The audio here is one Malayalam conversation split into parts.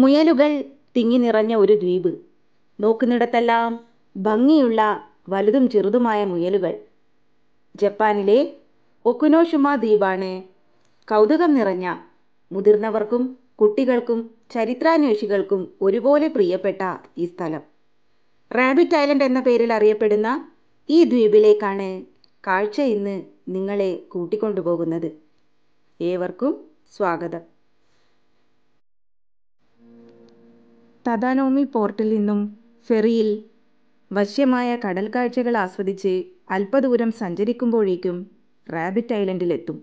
മുയലുകൾ തിങ്ങി നിറഞ്ഞ ഒരു ദ്വീപ് നോക്കുന്നിടത്തെല്ലാം ഭംഗിയുള്ള വലുതും ചെറുതുമായ മുയലുകൾ ജപ്പാനിലെ ഒക്കുനോഷുമ ദ്വീപാണ് കൗതുകം നിറഞ്ഞ മുതിർന്നവർക്കും കുട്ടികൾക്കും ചരിത്രാന്വേഷികൾക്കും ഒരുപോലെ പ്രിയപ്പെട്ട ഈ സ്ഥലം റാബിറ്റ് ഐലൻഡ് എന്ന പേരിൽ അറിയപ്പെടുന്ന ഈ ദ്വീപിലേക്കാണ് കാഴ്ച ഇന്ന് നിങ്ങളെ കൂട്ടിക്കൊണ്ടുപോകുന്നത് ഏവർക്കും സ്വാഗതം തതാനോമി പോർട്ടിൽ നിന്നും ഫെറിയിൽ വശ്യമായ കടൽ കാഴ്ചകൾ ആസ്വദിച്ച് അല്പദൂരം സഞ്ചരിക്കുമ്പോഴേക്കും റാബിറ്റ് ഐലൻഡിലെത്തും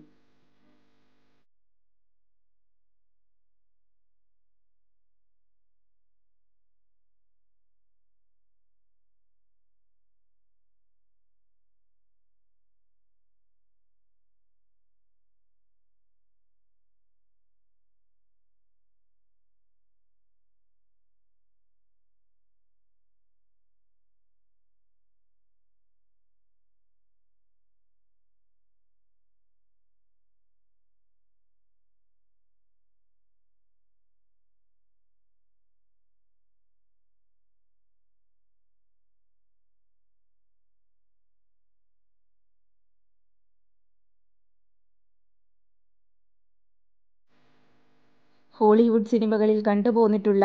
ഹോളിവുഡ് സിനിമകളിൽ കണ്ടുപോന്നിട്ടുള്ള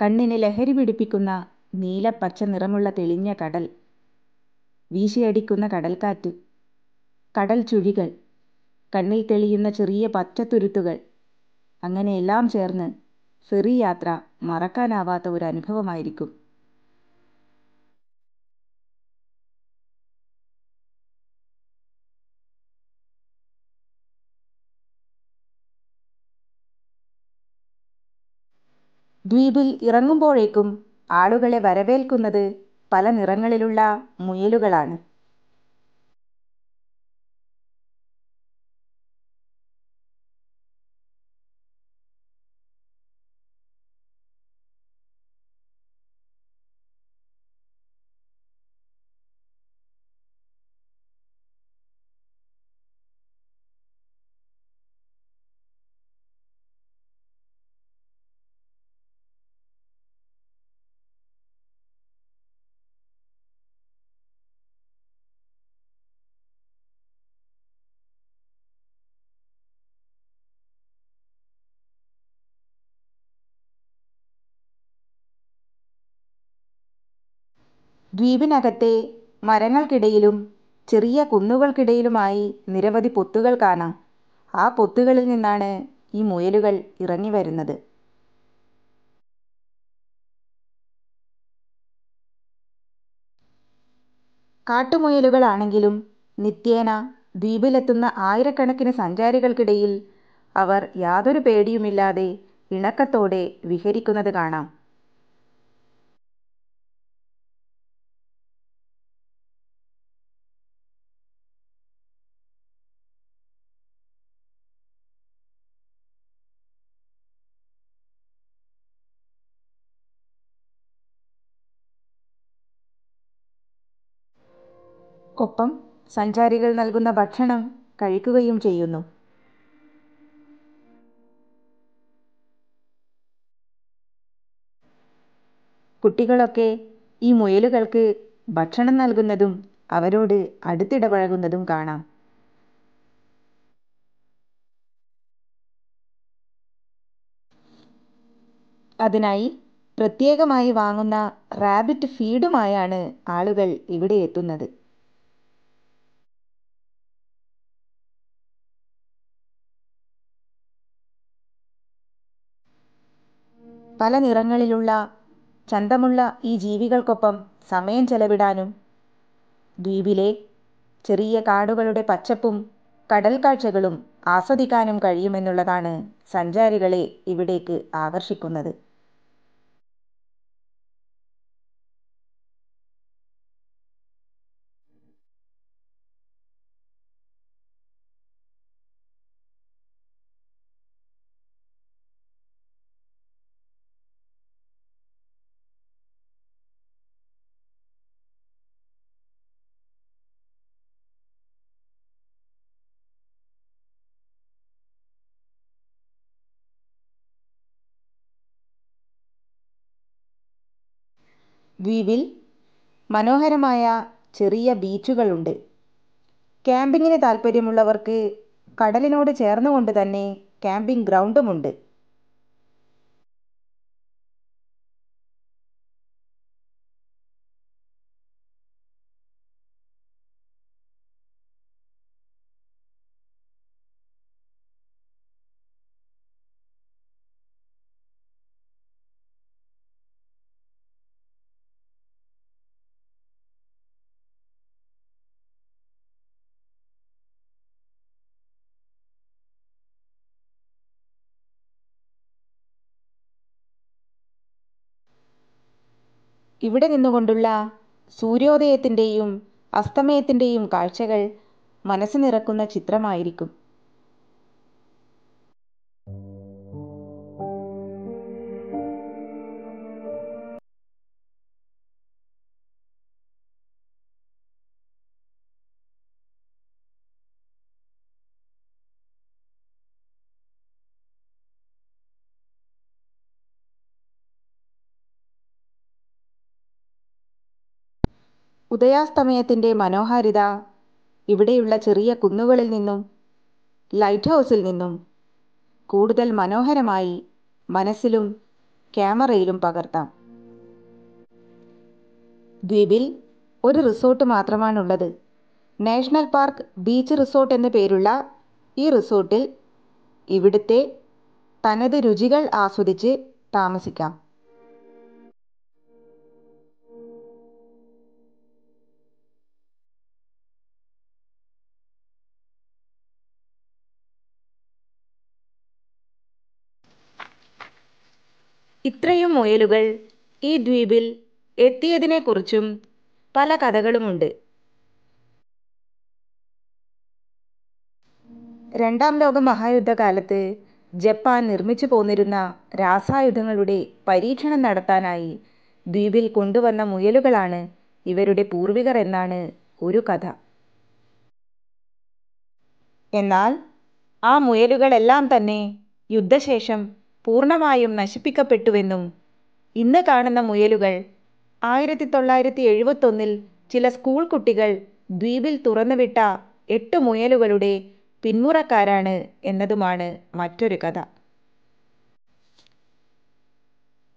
കണ്ണിന് ലഹരി പിടിപ്പിക്കുന്ന നീലപ്പച്ച നിറമുള്ള തെളിഞ്ഞ കടൽ വീശിയടിക്കുന്ന കടൽക്കാറ്റ് കടൽ ചുഴികൾ കണ്ണിൽ തെളിയുന്ന ചെറിയ പച്ചത്തുരുത്തുകൾ അങ്ങനെയെല്ലാം ചേർന്ന് ഫെറി യാത്ര മറക്കാനാവാത്ത ഒരു അനുഭവമായിരിക്കും ദ്വീപിൽ ഇറങ്ങുമ്പോഴേക്കും ആളുകളെ വരവേൽക്കുന്നത് പല നിറങ്ങളിലുള്ള മുയലുകളാണ് ദ്വീപിനകത്തെ മരങ്ങൾക്കിടയിലും ചെറിയ കുന്നുകൾക്കിടയിലുമായി നിരവധി പൊത്തുകൾ കാണാം ആ പൊത്തുകളിൽ നിന്നാണ് ഈ മുയലുകൾ ഇറങ്ങി വരുന്നത് കാട്ടുമുയലുകളാണെങ്കിലും നിത്യേന ദ്വീപിലെത്തുന്ന ആയിരക്കണക്കിന് സഞ്ചാരികൾക്കിടയിൽ അവർ യാതൊരു പേടിയുമില്ലാതെ ഇണക്കത്തോടെ വിഹരിക്കുന്നത് കാണാം ഒപ്പം സഞ്ചാരികൾ നൽകുന്ന ഭക്ഷണം കഴിക്കുകയും ചെയ്യുന്നു കുട്ടികളൊക്കെ ഈ മുയലുകൾക്ക് ഭക്ഷണം നൽകുന്നതും അവരോട് അടുത്തിടപഴകുന്നതും കാണാം അതിനായി പ്രത്യേകമായി വാങ്ങുന്ന റാബിറ്റ് ഫീഡുമായാണ് ആളുകൾ ഇവിടെ എത്തുന്നത് പല നിറങ്ങളിലുള്ള ചന്തമുള്ള ഈ ജീവികൾക്കൊപ്പം സമയം ചെലവിടാനും ദ്വീപിലെ ചെറിയ കാടുകളുടെ പച്ചപ്പും കടൽ കാഴ്ചകളും ആസ്വദിക്കാനും കഴിയുമെന്നുള്ളതാണ് സഞ്ചാരികളെ ഇവിടേക്ക് ആകർഷിക്കുന്നത് ദ്വീപിൽ മനോഹരമായ ചെറിയ ബീച്ചുകളുണ്ട് ക്യാമ്പിങ്ങിന് താല്പര്യമുള്ളവർക്ക് കടലിനോട് ചേർന്നുകൊണ്ട് തന്നെ ക്യാമ്പിംഗ് ഗ്രൗണ്ടുമുണ്ട് ഇവിടെ നിന്നുകൊണ്ടുള്ള സൂര്യോദയത്തിൻ്റെയും അസ്തമയത്തിൻ്റെയും കാഴ്ചകൾ മനസ്സ് നിറക്കുന്ന ചിത്രമായിരിക്കും ഉദയാസ്തമയത്തിൻ്റെ മനോഹാരിത ഇവിടെയുള്ള ചെറിയ കുന്നുകളിൽ നിന്നും ലൈറ്റ് ഹൗസിൽ നിന്നും കൂടുതൽ മനോഹരമായി മനസ്സിലും ക്യാമറയിലും പകർത്താം ദ്വീപിൽ ഒരു റിസോർട്ട് മാത്രമാണുള്ളത് നാഷണൽ പാർക്ക് ബീച്ച് റിസോർട്ട് എന്ന പേരുള്ള ഈ റിസോർട്ടിൽ ഇവിടുത്തെ തനത് രുചികൾ ആസ്വദിച്ച് താമസിക്കാം ഇത്രയും മുയലുകൾ ഈ ദ്വീപിൽ എത്തിയതിനെക്കുറിച്ചും പല കഥകളുമുണ്ട്. രണ്ടാം ലോക മഹായുദ്ധകാലത്ത് ജപ്പാൻ നിർമ്മിച്ചു പോന്നിരുന്ന രാസായുധങ്ങളുടെ പരീക്ഷണം നടത്താനായി ദ്വീപിൽ കൊണ്ടുവന്ന മുയലുകളാണ് ഇവരുടെ പൂർവികർ എന്നാണ് ഒരു കഥ. എന്നാൽ ആ മുയലുകളെല്ലാം തന്നെ യുദ്ധശേഷം പൂർണമായും നശിപ്പിക്കപ്പെട്ടുവെന്നും ഇന്ന് കാണുന്ന മുയലുകൾ ആയിരത്തി തൊള്ളായിരത്തി എഴുപത്തൊന്നിൽ ചില സ്കൂൾ കുട്ടികൾ ദ്വീപിൽ തുറന്നുവിട്ട എട്ട് മുയലുകളുടെ പിന്മുറക്കാരാണ് എന്നതുമാണ് മറ്റൊരു കഥ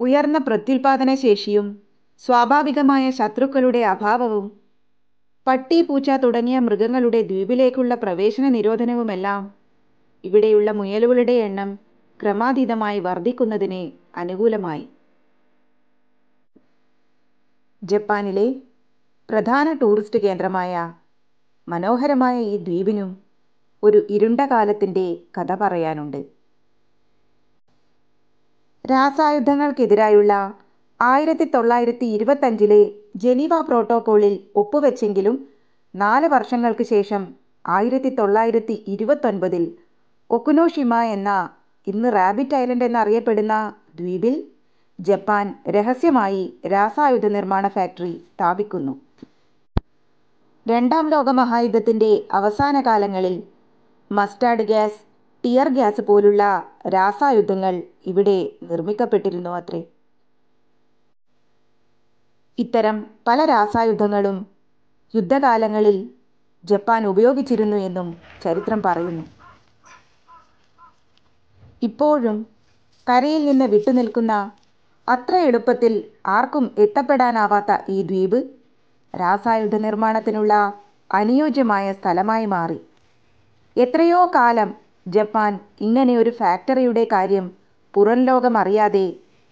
ഉയർന്ന പ്രത്യുൽപാദന ശേഷിയും സ്വാഭാവികമായ ശത്രുക്കളുടെ അഭാവവും പട്ടി പൂച്ച തുടങ്ങിയ മൃഗങ്ങളുടെ ദ്വീപിലേക്കുള്ള പ്രവേശന നിരോധനവുമെല്ലാം ഇവിടെയുള്ള മുയലുകളുടെ എണ്ണം ക്രമാതീതമായി വർദ്ധിക്കുന്നതിന് അനുകൂലമായി ജപ്പാനിലെ പ്രധാന ടൂറിസ്റ്റ് കേന്ദ്രമായ മനോഹരമായ ഈ ദ്വീപിനും ഒരു ഇരുണ്ട കാലത്തിൻ്റെ കഥ പറയാനുണ്ട് രാസായുധങ്ങൾക്കെതിരായുള്ള ആയിരത്തി തൊള്ളായിരത്തി ഇരുപത്തഞ്ചിലെ ജനീവ പ്രോട്ടോക്കോളിൽ ഒപ്പുവെച്ചെങ്കിലും നാല് വർഷങ്ങൾക്ക് ശേഷം ആയിരത്തി തൊള്ളായിരത്തി ഇരുപത്തൊൻപതിൽ ഒക്കുനോഷിമ എന്ന ഇന്ന് റാബിറ്റ് ഐലൻഡ് എന്നറിയപ്പെടുന്ന ദ്വീപിൽ ജപ്പാൻ രഹസ്യമായി രാസായുധ നിർമ്മാണ ഫാക്ടറി സ്ഥാപിക്കുന്നു. രണ്ടാം ലോക അവസാന കാലങ്ങളിൽ മസ്റ്റാർഡ് ഗ്യാസ്, ടിയർ ഗ്യാസ് പോലുള്ള രാസായുധങ്ങൾ ഇവിടെ അത്രേ ഇത്തരം പല രാസായുധങ്ങളും യുദ്ധകാലങ്ങളിൽ ജപ്പാൻ ഉപയോഗിച്ചിരുന്നു എന്നും ചരിത്രം പറയുന്നു. ഇപ്പോഴും കരയിൽ നിന്ന് വിട്ടുനിൽക്കുന്ന അത്ര എളുപ്പത്തിൽ ആർക്കും എത്തപ്പെടാനാവാത്ത ഈ ദ്വീപ് രാസായുധ നിർമ്മാണത്തിനുള്ള അനുയോജ്യമായ സ്ഥലമായി മാറി എത്രയോ കാലം ജപ്പാൻ ഇങ്ങനെ ഒരു ഫാക്ടറിയുടെ കാര്യം പുറം ലോകം അറിയാതെ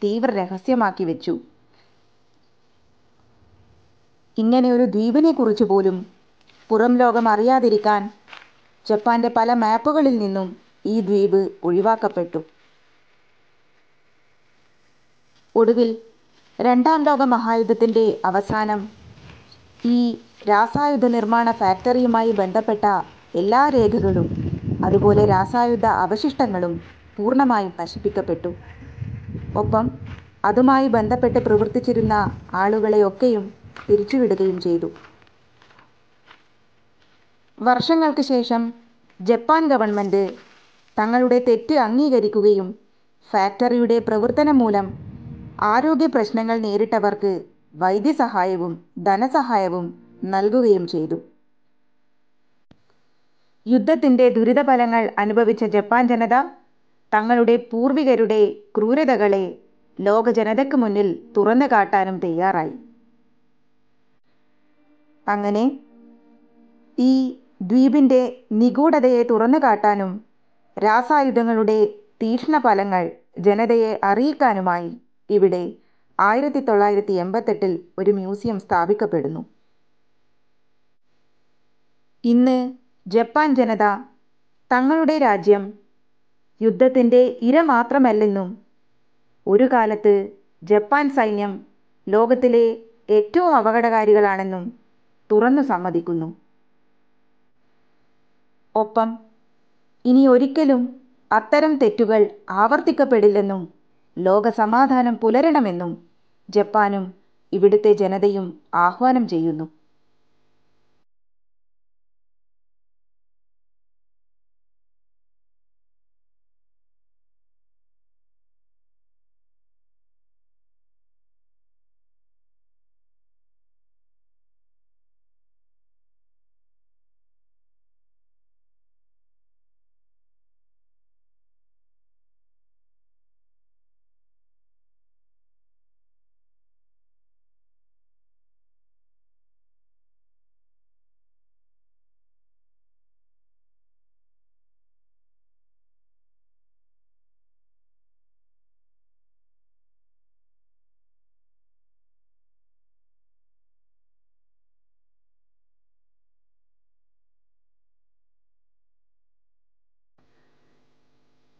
തീവ്ര രഹസ്യമാക്കി വെച്ചു ഇങ്ങനെ ഒരു ദ്വീപിനെക്കുറിച്ച് പോലും പുറം ലോകം അറിയാതിരിക്കാൻ ജപ്പാന്റെ പല മാപ്പുകളിൽ നിന്നും ഈ ദ്വീപ് ഒഴിവാക്കപ്പെട്ടു. ഒടുവിൽ രണ്ടാം ലോക മഹായുദ്ധത്തിന്റെ അവസാനം ഈ രാസായുധ നിർമ്മാണ ഫാക്ടറിയുമായി ബന്ധപ്പെട്ട എല്ലാ രേഖകളും അതുപോലെ രാസായുധ അവശിഷ്ടങ്ങളും പൂർണ്ണമായും നശിപ്പിക്കപ്പെട്ടു. ഒപ്പം അതുമായി ബന്ധപ്പെട്ട് പ്രവർത്തിച്ചിരുന്ന ആളുകളെയൊക്കെയും പിരിച്ചുവിടുകയും ചെയ്തു. വർഷങ്ങൾക്ക് ശേഷം ജപ്പാൻ ഗവൺമെന്റ് തങ്ങളുടെ തെറ്റ് അംഗീകരിക്കുകയും ഫാക്ടറിയുടെ പ്രവർത്തനം മൂലം ആരോഗ്യ പ്രശ്നങ്ങൾ നേരിട്ടവർക്ക് വൈദ്യസഹായവും ധനസഹായവും നൽകുകയും ചെയ്തു യുദ്ധത്തിൻ്റെ ദുരിതഫലങ്ങൾ അനുഭവിച്ച ജപ്പാൻ ജനത തങ്ങളുടെ പൂർവികരുടെ ക്രൂരതകളെ ലോക ജനതയ്ക്ക് മുന്നിൽ തുറന്നു കാട്ടാനും തയ്യാറായി അങ്ങനെ ഈ ദ്വീപിൻ്റെ നിഗൂഢതയെ തുറന്നു കാട്ടാനും രാസായുധങ്ങളുടെ ഫലങ്ങൾ ജനതയെ അറിയിക്കാനുമായി ഇവിടെ ആയിരത്തി തൊള്ളായിരത്തി എൺപത്തെട്ടിൽ ഒരു മ്യൂസിയം സ്ഥാപിക്കപ്പെടുന്നു ഇന്ന് ജപ്പാൻ ജനത തങ്ങളുടെ രാജ്യം യുദ്ധത്തിൻ്റെ ഇര മാത്രമല്ലെന്നും ഒരു കാലത്ത് ജപ്പാൻ സൈന്യം ലോകത്തിലെ ഏറ്റവും അപകടകാരികളാണെന്നും തുറന്നു സമ്മതിക്കുന്നു ഒപ്പം ഇനി ഒരിക്കലും അത്തരം തെറ്റുകൾ ആവർത്തിക്കപ്പെടില്ലെന്നും ലോകസമാധാനം പുലരണമെന്നും ജപ്പാനും ഇവിടുത്തെ ജനതയും ആഹ്വാനം ചെയ്യുന്നു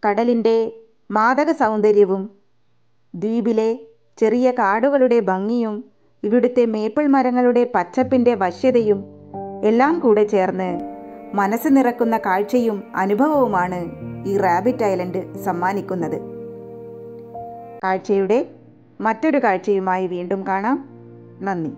കടലിൻ്റെ മാദക സൗന്ദര്യവും ദ്വീപിലെ ചെറിയ കാടുകളുടെ ഭംഗിയും ഇവിടുത്തെ മേപ്പിൾ മരങ്ങളുടെ പച്ചപ്പിൻ്റെ വശ്യതയും എല്ലാം കൂടെ ചേർന്ന് മനസ്സ് നിറക്കുന്ന കാഴ്ചയും അനുഭവവുമാണ് ഈ റാബിറ്റ് ഐലൻഡ് സമ്മാനിക്കുന്നത് കാഴ്ചയുടെ മറ്റൊരു കാഴ്ചയുമായി വീണ്ടും കാണാം നന്ദി